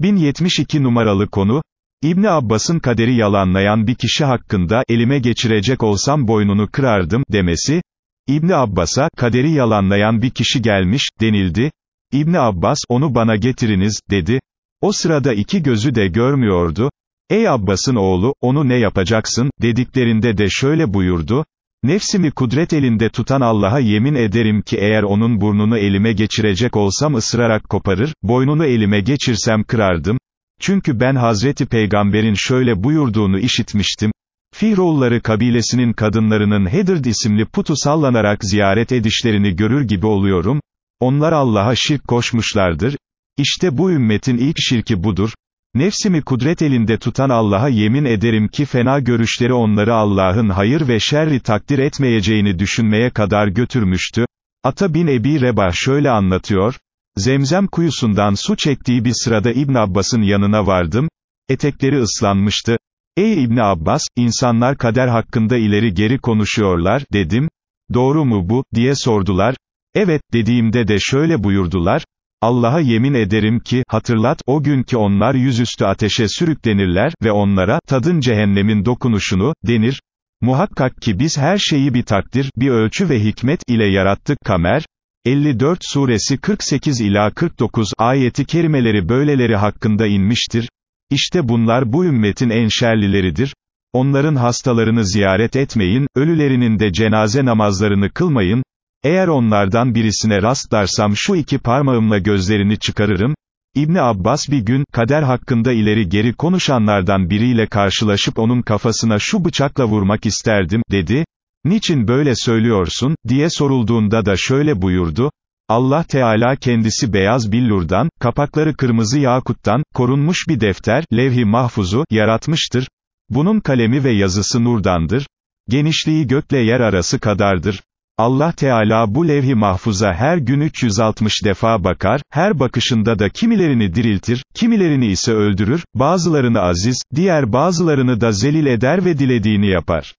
1072 numaralı konu, İbn Abbas'ın kaderi yalanlayan bir kişi hakkında, elime geçirecek olsam boynunu kırardım, demesi, İbn Abbas'a, kaderi yalanlayan bir kişi gelmiş, denildi, İbn Abbas, onu bana getiriniz, dedi, o sırada iki gözü de görmüyordu, ey Abbas'ın oğlu, onu ne yapacaksın, dediklerinde de şöyle buyurdu, Nefsimi kudret elinde tutan Allah'a yemin ederim ki eğer onun burnunu elime geçirecek olsam ısırarak koparır, boynunu elime geçirsem kırardım. Çünkü ben Hazreti Peygamber'in şöyle buyurduğunu işitmiştim. Fihrolları kabilesinin kadınlarının Hedird isimli putu sallanarak ziyaret edişlerini görür gibi oluyorum. Onlar Allah'a şirk koşmuşlardır. İşte bu ümmetin ilk şirki budur. Nefsimi kudret elinde tutan Allah'a yemin ederim ki fena görüşleri onları Allah'ın hayır ve şerri takdir etmeyeceğini düşünmeye kadar götürmüştü. Ata bin Ebi Reba şöyle anlatıyor, Zemzem kuyusundan su çektiği bir sırada İbn Abbas'ın yanına vardım, etekleri ıslanmıştı. Ey İbn Abbas, insanlar kader hakkında ileri geri konuşuyorlar, dedim. Doğru mu bu, diye sordular. Evet, dediğimde de şöyle buyurdular, Allah'a yemin ederim ki, hatırlat, o gün ki onlar yüzüstü ateşe sürüklenirler, ve onlara, tadın cehennemin dokunuşunu, denir, muhakkak ki biz her şeyi bir takdir, bir ölçü ve hikmet ile yarattık kamer, 54 suresi 48 ila 49 ayeti kerimeleri böyleleri hakkında inmiştir, İşte bunlar bu ümmetin en şerlileridir, onların hastalarını ziyaret etmeyin, ölülerinin de cenaze namazlarını kılmayın, eğer onlardan birisine rastlarsam şu iki parmağımla gözlerini çıkarırım, İbni Abbas bir gün, kader hakkında ileri geri konuşanlardan biriyle karşılaşıp onun kafasına şu bıçakla vurmak isterdim, dedi, niçin böyle söylüyorsun, diye sorulduğunda da şöyle buyurdu, Allah Teala kendisi beyaz billurdan, kapakları kırmızı yakuttan, korunmuş bir defter, levh-i mahfuzu, yaratmıştır, bunun kalemi ve yazısı nurdandır, genişliği gökle yer arası kadardır, Allah Teala bu levh-i mahfuza her gün 360 defa bakar, her bakışında da kimilerini diriltir, kimilerini ise öldürür, bazılarını aziz, diğer bazılarını da zelil eder ve dilediğini yapar.